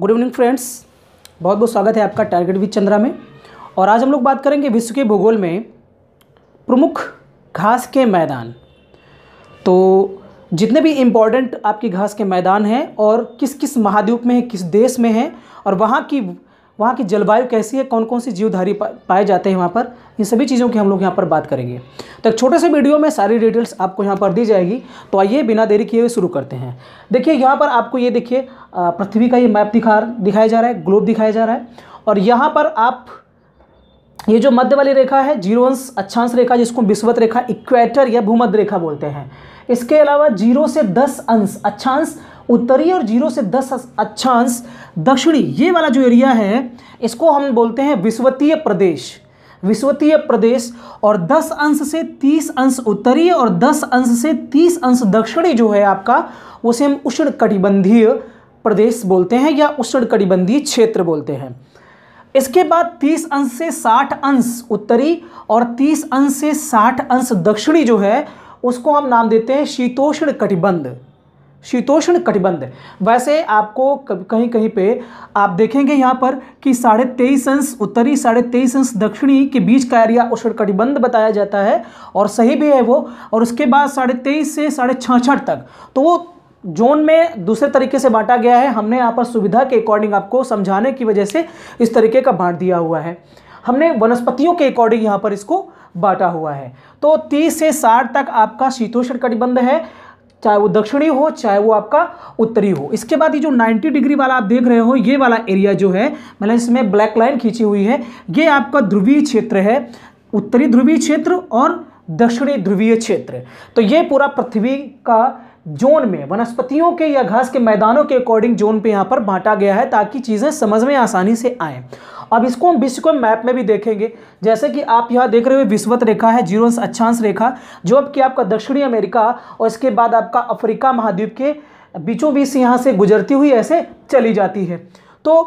good evening friends बहुत बहुत स्वागत है आपका टारगेट विद चंद्रा में और आज हम लोग बात करेंगे विश्व के भूगोल में प्रमुख घास के मैदान तो जितने भी इम्पॉर्टेंट आपकी घास के मैदान हैं और किस किस महाद्वीप में है किस देश में है और वहाँ की वहाँ की जलवायु कैसी है कौन कौन सी जीवधारी पाए जाते हैं वहाँ पर इन सभी चीज़ों की हम लोग यहाँ पर बात करेंगे तो एक छोटे से वीडियो में सारी डिटेल्स आपको यहाँ पर दी जाएगी तो आइए बिना देरी किए हुए शुरू करते हैं देखिए यहाँ पर आपको ये देखिए पृथ्वी का ये मैप दिखा दिखाया जा रहा है ग्लोब दिखाया जा रहा है और यहाँ पर आप ये जो मध्य वाली रेखा है जीरो अंश अच्छांश रेखा जिसको विश्वत रेखा इक्वेटर या भूमध्य रेखा बोलते हैं इसके अलावा जीरो से दस अंश अच्छांश उत्तरी और जीरो से दस अक्षांश अच्छा दक्षिणी ये वाला जो एरिया है इसको हम बोलते हैं विश्वतीय प्रदेश विश्वतीय प्रदेश और 10 अंश से 30 अंश उत्तरीय और 10 अंश से 30 अंश दक्षिणी जो है आपका उसे हम उष्ण कटिबंधीय प्रदेश बोलते हैं या उष्ण कटिबंधीय क्षेत्र बोलते हैं इसके बाद 30 अंश से 60 अंश उत्तरी और 30 अंश से 60 अंश दक्षिणी जो है उसको हम नाम देते हैं शीतोष्ण कटिबंध शीतोष्ण कटिबंध वैसे आपको कहीं कहीं पे आप देखेंगे यहाँ पर कि साढ़े तेईस अंश उत्तरी साढ़े तेईस अंश दक्षिणी के बीच का एरिया उष्ण कटिबंध बताया जाता है और सही भी है वो और उसके बाद साढ़े तेईस से साढ़े छाछठ तक तो वो जोन में दूसरे तरीके से बांटा गया है हमने यहाँ पर सुविधा के अकॉर्डिंग आपको समझाने की वजह से इस तरीके का बांट दिया हुआ है हमने वनस्पतियों के अकॉर्डिंग यहाँ पर इसको बांटा हुआ है तो 30 से 60 तक आपका शीतोष्ण कटिबंध है चाहे वो दक्षिणी हो चाहे वो आपका उत्तरी हो इसके बाद ये जो 90 डिग्री वाला आप देख रहे हो ये वाला एरिया जो है मैंने मतलब इसमें ब्लैक लाइन खींची हुई है ये आपका ध्रुवीय क्षेत्र है उत्तरी ध्रुवीय क्षेत्र और दक्षिणी ध्रुवीय क्षेत्र तो ये पूरा पृथ्वी का जोन में वनस्पतियों के या घास के मैदानों के अकॉर्डिंग जोन पे यहाँ पर बांटा गया है ताकि चीज़ें समझ में आसानी से आएँ अब इसको हम विश्व को मैप में भी देखेंगे जैसे कि आप यहाँ देख रहे हो विश्वत रेखा है जीरो अच्छांश रेखा जो अब कि आपका दक्षिणी अमेरिका और इसके बाद आपका अफ्रीका महाद्वीप के बीचों बीच यहाँ से गुजरती हुई ऐसे चली जाती है तो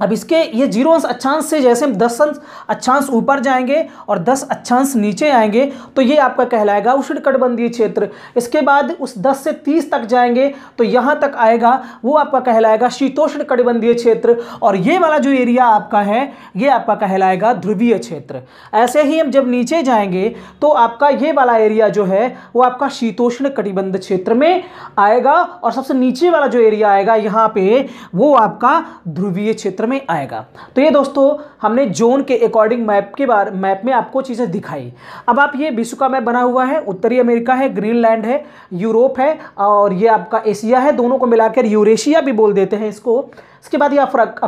अब इसके ये जीरो अंश अच्छांश से जैसे हम दस अंश अच्छांश ऊपर जाएंगे और दस अच्छांश नीचे आएंगे तो ये आपका कहलाएगा उष्णकटबंधीय क्षेत्र इसके बाद उस दस से तीस तक जाएंगे तो यहाँ तक आएगा वो आपका कहलाएगा शीतोष्ण कटबंधीय क्षेत्र और ये वाला जो एरिया आपका है ये आपका कहलाएगा ध्रुवीय क्षेत्र ऐसे ही हम जब नीचे जाएंगे तो आपका ये वाला एरिया जो है वो आपका शीतोष्ण कटिबंध क्षेत्र में आएगा और सबसे नीचे वाला जो एरिया आएगा यहाँ पर वो आपका ध्रुवीय क्षेत्र में आएगा तो ये दोस्तों हमने जोन के अकॉर्डिंग मैप के बार मैप में आपको चीज़ें दिखाई अब आप ये विश्व का मैप बना हुआ है उत्तरी अमेरिका है ग्रीनलैंड है यूरोप है और ये आपका एशिया है दोनों को मिलाकर यूरेशिया भी बोल देते हैं इसको इसके बाद ये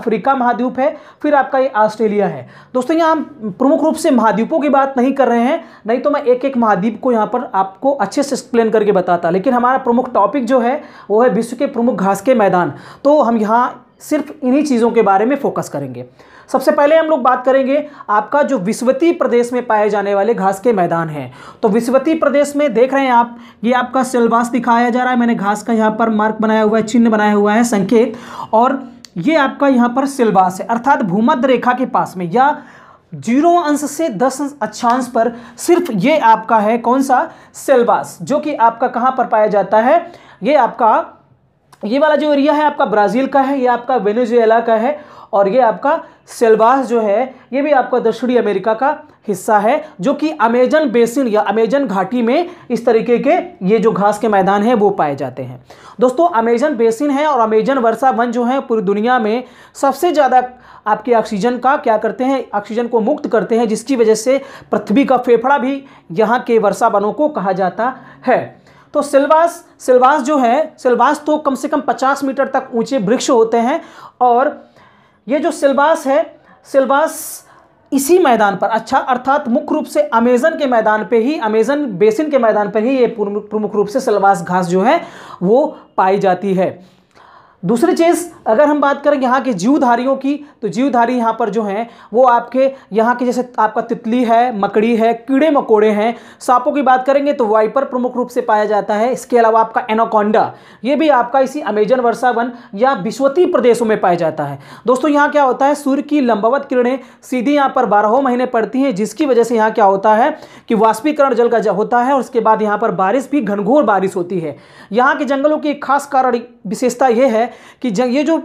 अफ्रीका महाद्वीप है फिर आपका ये ऑस्ट्रेलिया है दोस्तों यहाँ हम प्रमुख रूप से महाद्वीपों की बात नहीं कर रहे हैं नहीं तो मैं एक एक महाद्वीप को यहाँ पर आपको अच्छे से एक्सप्लेन करके बताता लेकिन हमारा प्रमुख टॉपिक जो है वो है विश्व के प्रमुख घास के मैदान तो हम यहाँ सिर्फ इन्हीं चीज़ों के बारे में फोकस करेंगे सबसे पहले हम लोग बात करेंगे आपका जो विस्वती प्रदेश में पाए जाने वाले घास के मैदान हैं तो विस्वती प्रदेश में देख रहे हैं आप ये आपका सिलेबस दिखाया जा रहा है मैंने घास का यहाँ पर मार्क बनाया हुआ है चिन्ह बनाया हुआ है संकेत और ये आपका यहाँ पर सिलवास है अर्थात भूमध्य रेखा के पास में या जीरो अंश से दस अच्छांश पर सिर्फ ये आपका है कौन सा सेलबास जो कि आपका कहाँ पर पाया जाता है ये आपका ये वाला जो एरिया है आपका ब्राज़ील का है ये आपका वेनेजुएला का है और ये आपका सेल्वास जो है ये भी आपका दक्षिणी अमेरिका का हिस्सा है जो कि अमेजन बेसिन या अमेजन घाटी में इस तरीके के ये जो घास के मैदान हैं वो पाए जाते हैं दोस्तों अमेजन बेसिन है और अमेजन वर्षा वन जो है पूरी दुनिया में सबसे ज़्यादा आपके ऑक्सीजन का क्या करते हैं ऑक्सीजन को मुक्त करते हैं जिसकी वजह से पृथ्वी का फेफड़ा भी यहाँ के वर्षा वनों को कहा जाता है तो सिलवास सिलवास जो है सिलवास तो कम से कम पचास मीटर तक ऊंचे वृक्ष होते हैं और ये जो सिलवास है सिलवास इसी मैदान पर अच्छा अर्थात मुख्य रूप से अमेज़न के मैदान पे ही अमेज़न बेसिन के मैदान पर ही ये प्रमुख रूप से सिलवास घास जो है वो पाई जाती है दूसरी चीज़ अगर हम बात करें यहाँ के जीवधारियों की तो जीवधारी यहाँ पर जो हैं वो आपके यहाँ के जैसे आपका तितली है मकड़ी है कीड़े मकोड़े हैं सांपों की बात करेंगे तो वाइपर प्रमुख रूप से पाया जाता है इसके अलावा आपका एनाकोंडा ये भी आपका इसी अमेजन वर्षा वन या विश्वती प्रदेशों में पाया जाता है दोस्तों यहाँ क्या होता है सूर्य की लंबावत किरणें सीधी यहाँ पर बारहों महीने पड़ती हैं जिसकी वजह से यहाँ क्या होता है कि वाष्पीकरण जल का होता है और उसके बाद यहाँ पर बारिश भी घनघोर बारिश होती है यहाँ के जंगलों की एक खास कारण विशेषता ये है कि ये जो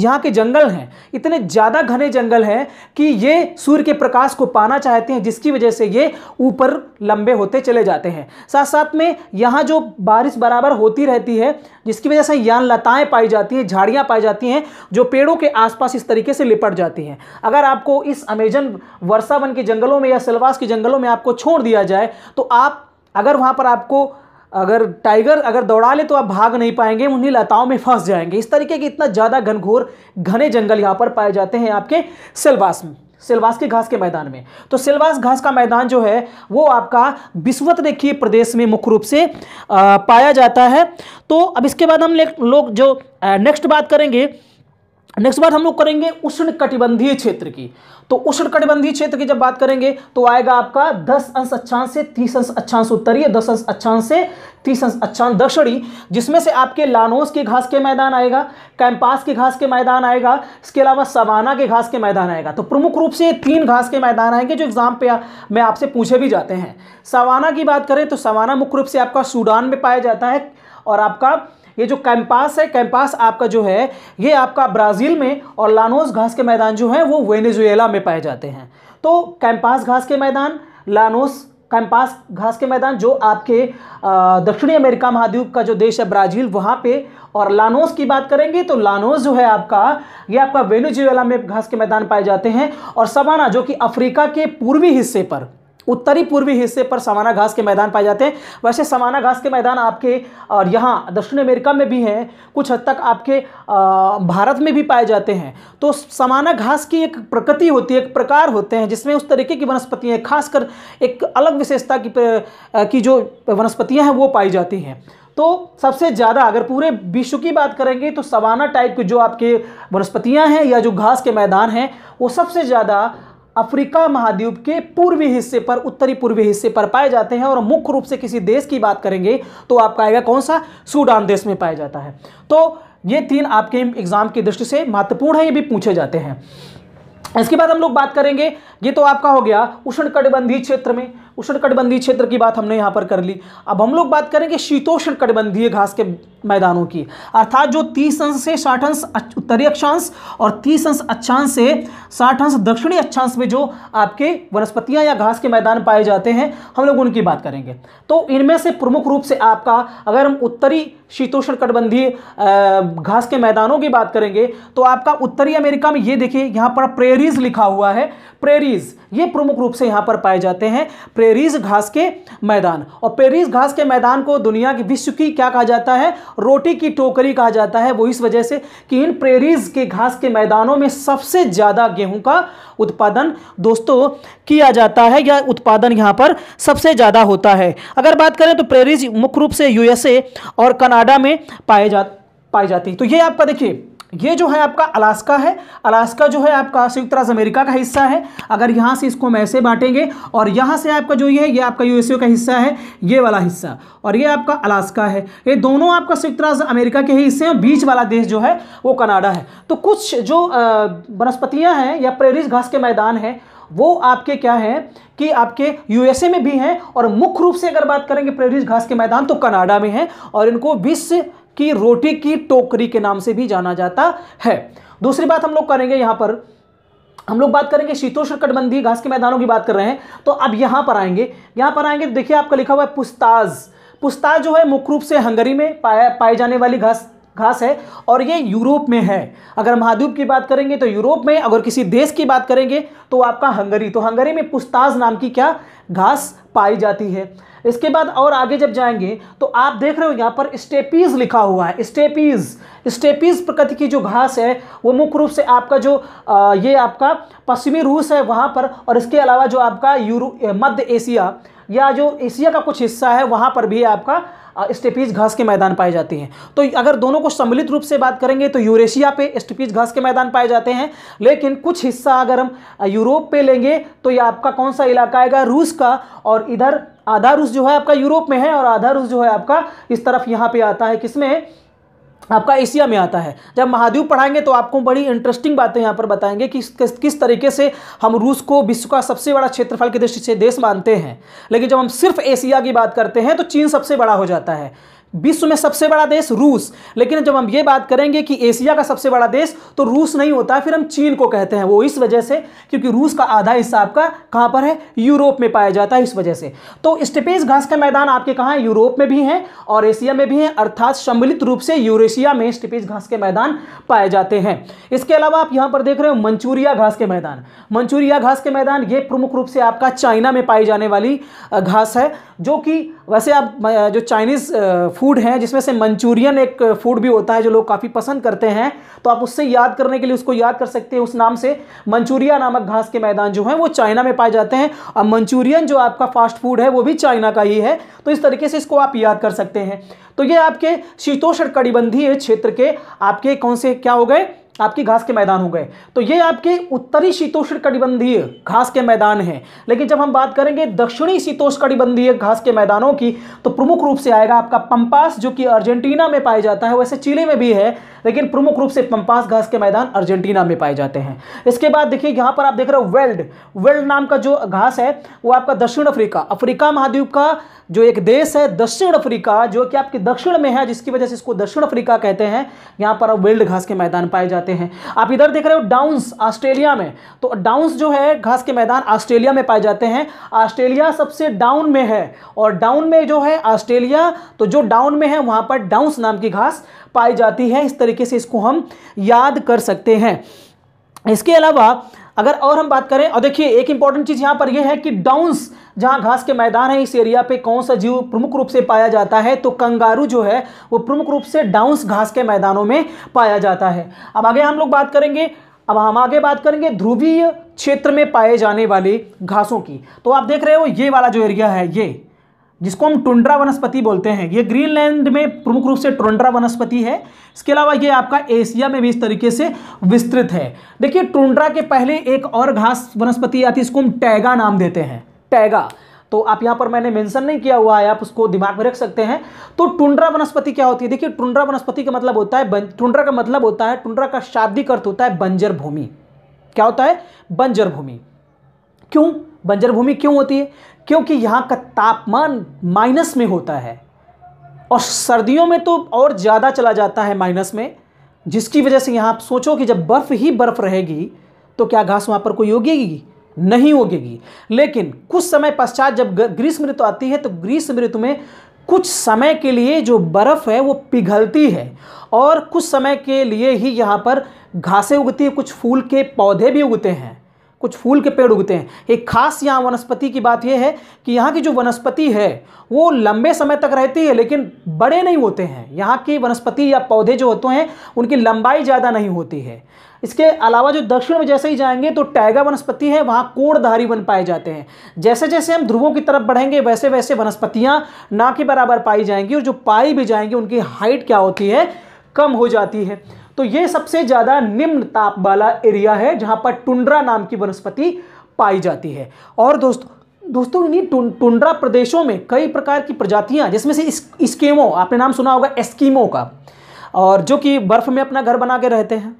यहाँ के जंगल हैं इतने ज़्यादा घने जंगल हैं कि ये सूर्य के प्रकाश को पाना चाहते हैं जिसकी वजह से ये ऊपर लंबे होते चले जाते हैं साथ साथ में यहाँ जो बारिश बराबर होती रहती है जिसकी वजह से यहाँ लताएँ पाई जाती हैं झाड़ियाँ पाई जाती हैं जो पेड़ों के आसपास इस तरीके से लिपट जाती हैं अगर आपको इस अमेजन वर्षावन के जंगलों में या सलवास के जंगलों में आपको छोड़ दिया जाए तो आप अगर वहाँ पर आपको अगर टाइगर अगर दौड़ा ले तो आप भाग नहीं पाएंगे उन्हीं लताओं में फंस जाएंगे इस तरीके के इतना ज़्यादा घनघोर घने जंगल यहाँ पर पाए जाते हैं आपके सेलवास में सिलवास के घास के मैदान में तो सेलवास घास का मैदान जो है वो आपका विश्वत रेखीय प्रदेश में मुख्य रूप से आ, पाया जाता है तो अब इसके बाद हम लोग जो नेक्स्ट बात करेंगे नेक्स्ट बात हम लोग करेंगे उष्ण कटिबंधीय क्षेत्र की तो उष्ण कटिबंधीय क्षेत्र की जब बात करेंगे तो आएगा आपका 10 अंश अच्छा से 30 अंश अक्षांश उत्तरीय 10 अंश अक्षांश से 30 अंश अक्षांश दक्षिणी जिसमें से आपके लानोस के घास के मैदान आएगा कैंपास के घास के मैदान आएगा इसके अलावा सवाना के घास के मैदान आएगा तो प्रमुख रूप से तीन घास के मैदान आएंगे जो एग्जाम पे में आपसे पूछे भी जाते हैं सवाना की बात करें तो सवाना मुख्य रूप से आपका सूडान में पाया जाता है और आपका ये जो कैंपास है कैंपास आपका जो है ये आपका ब्राज़ील में और लानोस घास के मैदान जो हैं वो वेनेजुएला में पाए जाते हैं तो कैंपास घास के मैदान लानोस कैंपास घास के मैदान जो आपके दक्षिणी अमेरिका महाद्वीप का जो देश है ब्राज़ील वहाँ पे और लानोस की बात करेंगे तो लानोस जो है आपका ये आपका वेनेजुएला में घास के मैदान पाए जाते हैं और सबाना जो कि अफ्रीका के पूर्वी हिस्से पर उत्तरी पूर्वी हिस्से पर सवाना घास के मैदान पाए जाते हैं वैसे सवाना घास के मैदान आपके और यहाँ दक्षिण अमेरिका में भी हैं कुछ हद तक आपके भारत में भी पाए जाते हैं तो सवाना घास की एक प्रकृति होती है एक प्रकार होते हैं जिसमें उस तरीके की वनस्पतियाँ खासकर एक अलग विशेषता की की जो वनस्पतियाँ हैं वो पाई जाती हैं तो सबसे ज़्यादा अगर पूरे विश्व की बात करेंगे तो सवाना टाइप के जो आपके वनस्पतियाँ हैं या जो घास के मैदान हैं वो सबसे ज़्यादा अफ्रीका महाद्वीप के पूर्वी हिस्से पर उत्तरी पूर्वी हिस्से पर पाए जाते हैं और मुख्य रूप से किसी देश की बात करेंगे तो आपका आएगा कौन सा सूडान देश में पाया जाता है तो ये तीन आपके एग्जाम की दृष्टि से महत्वपूर्ण है ये भी पूछे जाते हैं इसके बाद हम लोग बात करेंगे ये तो आपका हो गया उष्ण क्षेत्र में उष्णकटिबंधीय क्षेत्र की बात हमने यहाँ पर कर ली अब हम लोग बात करेंगे शीतोष्ण कटिबंधीय घास के मैदानों की अर्थात जो तीस अंश से साठ अंश उत्तरी अक्षांश और तीस अंश अच्छांश से साठ अंश दक्षिणी अक्षांश में जो आपके वनस्पतियाँ या घास के मैदान पाए जाते हैं हम लोग उनकी बात करेंगे तो इनमें से प्रमुख रूप से आपका अगर हम उत्तरी शीतोष्ण कटबंधीय घास के मैदानों की बात करेंगे तो आपका उत्तरी अमेरिका में ये देखिए यहाँ पर प्रेरीज लिखा हुआ है प्रेरीज ये प्रमुख रूप से यहाँ पर पाए जाते हैं प्रेरीज घास के मैदान और प्रेरीज घास के मैदान को दुनिया की विश्व की क्या कहा जाता है रोटी की टोकरी कहा जाता है वो इस वजह से कि इन प्रेरीज के घास के मैदानों में सबसे ज़्यादा गेहूँ का उत्पादन दोस्तों किया जाता है या उत्पादन यहाँ पर सबसे ज़्यादा होता है अगर बात करें तो प्रेरीज मुख्य रूप से यूएसए और कनाडा में पाए जा पाई जाती है तो ये आपका देखिए ये जो है आपका अलास्का है अलास्का जो है आपका संयुक्त राज्य अमेरिका का हिस्सा है अगर यहाँ से इसको हम ऐसे बांटेंगे और यहाँ से आपका जो ये है ये आपका यूएसए का हिस्सा है ये वाला हिस्सा और ये आपका अलास्का है ये दोनों आपका संयुक्त राज्य अमेरिका के ही हिस्से हैं बीच वाला देश जो है वो कनाडा है तो कुछ जो वनस्पतियाँ हैं या प्रेरित घास के मैदान हैं वो आपके क्या है कि आपके यूएसए में भी हैं और मुख्य रूप से अगर बात करेंगे प्रेरित घास के मैदान तो कनाडा में हैं और इनको विश्व की रोटी की टोकरी के नाम से भी जाना जाता है दूसरी बात हम लोग करेंगे यहां पर हम लोग बात करेंगे शीतोष्ण कटबंधी घास के मैदानों की बात कर रहे हैं तो अब यहां पर आएंगे यहां पर आएंगे देखिए आपका लिखा हुआ है पुस्ताज पुस्ताज जो है मुख्य रूप से हंगरी में पाया पाई जाने वाली घास घास है और ये यूरोप में है अगर महाद्वीप की बात करेंगे तो यूरोप में अगर किसी देश की बात करेंगे तो आपका हंगरी तो हंगरी में पुस्ताज नाम की क्या घास पाई जाती है इसके बाद और आगे जब जाएंगे तो आप देख रहे हो यहाँ पर स्टेपीज लिखा हुआ है स्टेपीज स्टेपीज प्रकृति की जो घास है वो मुख्य रूप से आपका जो आ, ये आपका पश्चिमी रूस है वहाँ पर और इसके अलावा जो आपका यूरो मध्य एशिया या जो एशिया का कुछ हिस्सा है वहाँ पर भी आपका स्टेपीज घास के मैदान पाए जाते हैं तो अगर दोनों को सम्मिलित रूप से बात करेंगे तो यूरेशिया पे स्टेपीज घास के मैदान पाए जाते हैं लेकिन कुछ हिस्सा अगर हम यूरोप पे लेंगे तो ये आपका कौन सा इलाका आएगा रूस का और इधर आधा रूस जो है आपका यूरोप में है और आधा रूस जो है आपका इस तरफ यहाँ पे आता है किसमें आपका एशिया में आता है जब महाद्वीप पढ़ाएंगे तो आपको बड़ी इंटरेस्टिंग बातें यहाँ पर बताएंगे कि किस किस तरीके से हम रूस को विश्व का सबसे बड़ा क्षेत्रफल के दृष्टि से देश मानते हैं लेकिन जब हम सिर्फ एशिया की बात करते हैं तो चीन सबसे बड़ा हो जाता है विश्व में सबसे बड़ा देश रूस लेकिन जब हम ये बात करेंगे कि एशिया का सबसे बड़ा देश तो रूस नहीं होता फिर हम चीन को कहते हैं वो इस वजह से क्योंकि रूस का आधा हिस्सा आपका कहाँ पर है यूरोप में पाया जाता है इस वजह से तो स्टेपेज घास का मैदान आपके कहाँ है यूरोप में भी हैं और एशिया में भी हैं अर्थात सम्मिलित रूप से यूरेशिया में स्टेपेज घास के मैदान पाए जाते हैं इसके अलावा आप यहाँ पर देख रहे हो मंचूरिया घास के मैदान मंचूरिया घास के मैदान ये प्रमुख रूप से आपका चाइना में पाई जाने वाली घास है जो कि वैसे आप जो चाइनीज़ फूड हैं जिसमें से मंचूरियन एक फूड भी होता है जो लोग काफ़ी पसंद करते हैं तो आप उससे याद करने के लिए उसको याद कर सकते हैं उस नाम से मंचूरिया नामक घास के मैदान जो हैं वो चाइना में पाए जाते हैं और मंचूरियन जो आपका फास्ट फूड है वो भी चाइना का ही है तो इस तरीके से इसको आप याद कर सकते हैं तो ये आपके शीतोषण कड़ीबंधी क्षेत्र के आपके कौन से क्या हो गए आपकी घास के मैदान हो गए तो ये आपके उत्तरी शीतोष्ण कटिबंधीय घास के मैदान हैं लेकिन जब हम बात करेंगे दक्षिणी शीतोष्ण कटिबंधीय घास के मैदानों की तो प्रमुख रूप से आएगा आपका पंपास जो कि अर्जेंटीना में पाया जाता है वैसे चिले में भी है लेकिन प्रमुख रूप से पंपास घास के मैदान अर्जेंटीना में पाए जाते हैं इसके बाद देखिए यहाँ पर आप देख रहे हो वेल्ड वेल्ड नाम का जो घास है वो आपका दक्षिण अफ्रीका अफ्रीका महाद्वीप का जो एक देश है दक्षिण अफ्रीका जो कि आपके दक्षिण में है जिसकी वजह से इसको दक्षिण अफ्रीका कहते हैं यहाँ पर वेल्ड घास के मैदान पाए जाते हैं जाते हैं आप इधर देख रहे हो डाउंस ऑस्ट्रेलिया में तो डाउंस जो है घास के मैदान ऑस्ट्रेलिया में पाए जाते हैं ऑस्ट्रेलिया सबसे डाउन में है और डाउन में जो है ऑस्ट्रेलिया तो जो डाउन में है वहाँ पर डाउंस नाम की घास पाई जाती है इस तरीके से इसको हम याद कर सकते हैं इसके अलावा अगर और हम बात करें और देखिए एक इंपॉर्टेंट चीज़ यहाँ पर यह है कि डाउन्स जहाँ घास के मैदान है इस एरिया पे कौन सा जीव प्रमुख रूप से पाया जाता है तो कंगारू जो है वो प्रमुख रूप से डाउन्स घास के मैदानों में पाया जाता है अब आगे हम लोग बात करेंगे अब हम आगे बात करेंगे ध्रुवीय क्षेत्र में पाए जाने वाले घासों की तो आप देख रहे हो ये वाला जो एरिया है ये जिसको हम टुंड्रा वनस्पति बोलते हैं ये ग्रीनलैंड में प्रमुख रूप से टुंड्रा वनस्पति है इसके अलावा ये आपका एशिया में भी इस तरीके से विस्तृत है देखिए टुंड्रा के पहले एक और घास वनस्पति आती है इसको हम टैगा नाम देते हैं टैगा तो आप यहाँ पर मैंने मेंशन नहीं किया हुआ है आप उसको दिमाग में रख सकते हैं तो टुंड्रा वनस्पति क्या होती है देखिए टुंड्रा वनस्पति का मतलब होता है टुंड्रा का मतलब होता है टुंड्रा का शाब्दिक अर्थ होता है बंजर भूमि क्या होता है बंजर भूमि क्यों बंजर भूमि क्यों होती है क्योंकि यहाँ का तापमान माइनस में होता है और सर्दियों में तो और ज़्यादा चला जाता है माइनस में जिसकी वजह से यहाँ आप सोचो कि जब बर्फ़ ही बर्फ़ रहेगी तो क्या घास वहाँ पर कोई उगेगी नहीं उगेगी लेकिन कुछ समय पश्चात जब ग्रीष्म ऋतु आती है तो ग्रीष्म ऋतु में कुछ समय के लिए जो बर्फ़ है वो पिघलती है और कुछ समय के लिए ही यहाँ पर घासें उगती हैं कुछ फूल के पौधे भी उगते हैं कुछ फूल के पेड़ उगते हैं एक खास यहाँ वनस्पति की बात यह है कि यहाँ की जो वनस्पति है वो लंबे समय तक रहती है लेकिन बड़े नहीं होते हैं यहाँ की वनस्पति या पौधे जो होते हैं उनकी लंबाई ज़्यादा नहीं होती है इसके अलावा जो दक्षिण में जैसे ही जाएंगे तो टैगा वनस्पति है वहाँ कोड़धारी वन पाए जाते हैं जैसे जैसे हम ध्रुवों की तरफ बढ़ेंगे वैसे वैसे वनस्पतियाँ ना के बराबर पाई जाएंगी और जो पाई भी जाएंगी उनकी हाइट क्या होती है कम हो जाती है तो ये सबसे ज़्यादा निम्न ताप वाला एरिया है जहाँ पर टुंड्रा नाम की वनस्पति पाई जाती है और दोस्तों दोस्तों इन्हीं टुंड्रा प्रदेशों में कई प्रकार की प्रजातियां जिसमें से इस, इसकेमो आपने नाम सुना होगा एस्कीमो का और जो कि बर्फ़ में अपना घर बना के रहते हैं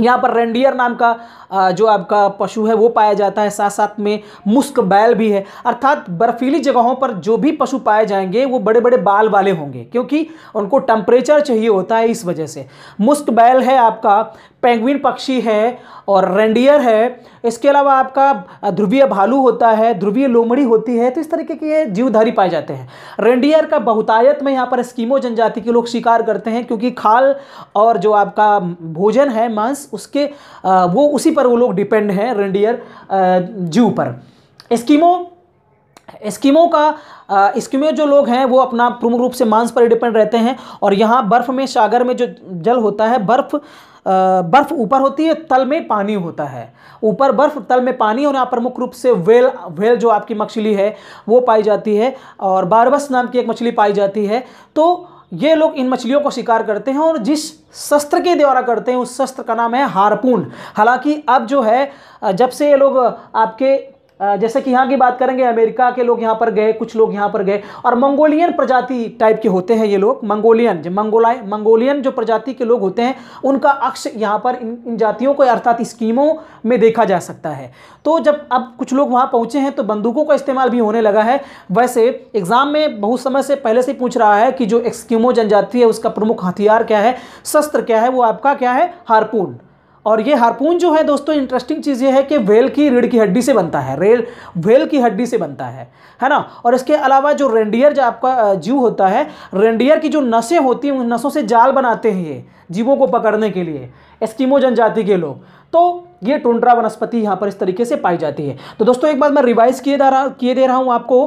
यहाँ पर रेंडियर नाम का जो आपका पशु है वो पाया जाता है साथ साथ में मुस्क बैल भी है अर्थात बर्फीली जगहों पर जो भी पशु पाए जाएंगे वो बड़े बड़े बाल वाले होंगे क्योंकि उनको टेम्परेचर चाहिए होता है इस वजह से मुस्क बैल है आपका पेंगुइन पक्षी है और रेंडियर है इसके अलावा आपका ध्रुवीय भालू होता है ध्रुवीय लोमड़ी होती है तो इस तरीके के ये जीवधारी पाए जाते हैं रेंडियर का बहुतायत में यहाँ पर स्कीमो जनजाति के लोग शिकार करते हैं क्योंकि खाल और जो आपका भोजन है मांस उसके वो उसी पर वो लोग डिपेंड हैं रेंडियर जीव पर स्कीमो स्कीमों का स्कीमों जो लोग हैं वो अपना प्रमुख रूप से मांस पर डिपेंड रहते हैं और यहाँ बर्फ़ में सागर में जो जल होता है बर्फ़ बर्फ़ ऊपर होती है तल में पानी होता है ऊपर बर्फ़ तल में पानी और यहाँ पर मुख्य रूप से वेल वेल जो आपकी मछली है वो पाई जाती है और बारबस नाम की एक मछली पाई जाती है तो ये लोग इन मछलियों को शिकार करते हैं और जिस शस्त्र के द्वारा करते हैं उस शस्त्र का नाम है हारपून हालांकि अब जो है जब से ये लोग आपके जैसे कि यहाँ की बात करेंगे अमेरिका के लोग यहाँ पर गए कुछ लोग यहाँ पर गए और मंगोलियन प्रजाति टाइप के होते हैं ये लोग मंगोलियन जो मंगोलाय मंगोलियन जो प्रजाति के लोग होते हैं उनका अक्ष यहाँ पर इन इन जातियों को अर्थात स्कीमों में देखा जा सकता है तो जब अब कुछ लोग वहाँ पहुँचे हैं तो बंदूकों का इस्तेमाल भी होने लगा है वैसे एग्ज़ाम में बहुत समय से पहले से पूछ रहा है कि जो एक्सक्यूमो जनजाति है उसका प्रमुख हथियार क्या है शस्त्र क्या है वो आपका क्या है हारपून और ये हारपून जो है दोस्तों इंटरेस्टिंग चीज़ ये है कि वेल की रीढ़ की हड्डी से बनता है रेल वेल की हड्डी से बनता है है ना और इसके अलावा जो रेंडियर जो आपका जीव होता है रेंडियर की जो नसें होती हैं उन नसों से जाल बनाते हैं ये जीवों को पकड़ने के लिए एस्किमो जनजाति के लोग तो ये टोंड्रा वनस्पति यहाँ पर इस तरीके से पाई जाती है तो दोस्तों एक बात मैं रिवाइज किए दे रहा किए दे रहा हूँ आपको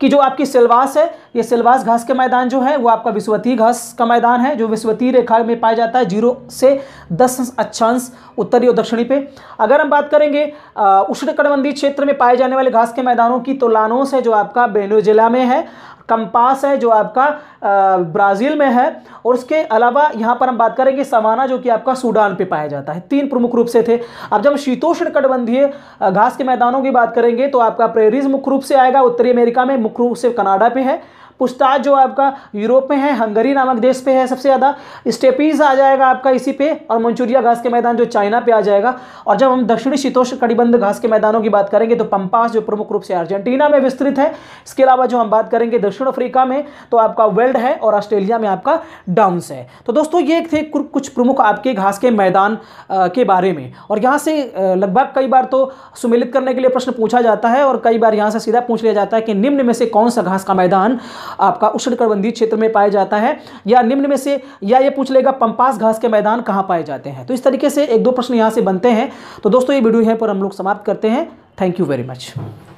कि जो आपकी सिलवास है ये सिलवास घास के मैदान जो है वो आपका विश्वतीय घास का मैदान है जो विश्वतीय रेखा में पाया जाता है जीरो से दस अक्षांश उत्तरी और दक्षिणी पे अगर हम बात करेंगे उष्णकटबंधीय क्षेत्र में पाए जाने वाले घास के मैदानों की तो लानोस है जो आपका बेनो जिला में है कंपास है जो आपका ब्राज़ील में है और उसके अलावा यहाँ पर हम बात करेंगे समाना जो कि आपका सूडान पे पाया जाता है तीन प्रमुख रूप से थे अब जब शीतोष्ण कटबंधीय घास के मैदानों की बात करेंगे तो आपका प्रेरीज मुख्य रूप से आएगा उत्तरी अमेरिका में मुख्य रूप से कनाडा पे है पुस्ताज जो आपका यूरोप में है हंगरी नामक देश पे है सबसे ज़्यादा स्टेपीज आ जाएगा आपका इसी पे और मंचूरिया घास के मैदान जो चाइना पे आ जाएगा और जब हम दक्षिणी शीतोष कड़ीबंध घास के मैदानों की बात करेंगे तो पंपास जो प्रमुख रूप से अर्जेंटीना में विस्तृत है इसके अलावा जो हम बात करेंगे दक्षिण अफ्रीका में तो आपका वेल्ड है और ऑस्ट्रेलिया में आपका डाउंस है तो दोस्तों ये थे कुछ प्रमुख आपके घास के मैदान के बारे में और यहाँ से लगभग कई बार तो सुमिलित करने के लिए प्रश्न पूछा जाता है और कई बार यहाँ से सीधा पूछ लिया जाता है कि निम्न में से कौन सा घास का मैदान आपका उष्णकटबंधीय क्षेत्र में पाया जाता है या निम्न में से या ये पूछ लेगा पंपास घास के मैदान कहाँ पाए जाते हैं तो इस तरीके से एक दो प्रश्न यहाँ से बनते हैं तो दोस्तों ये वीडियो यहाँ पर हम लोग समाप्त करते हैं थैंक यू वेरी मच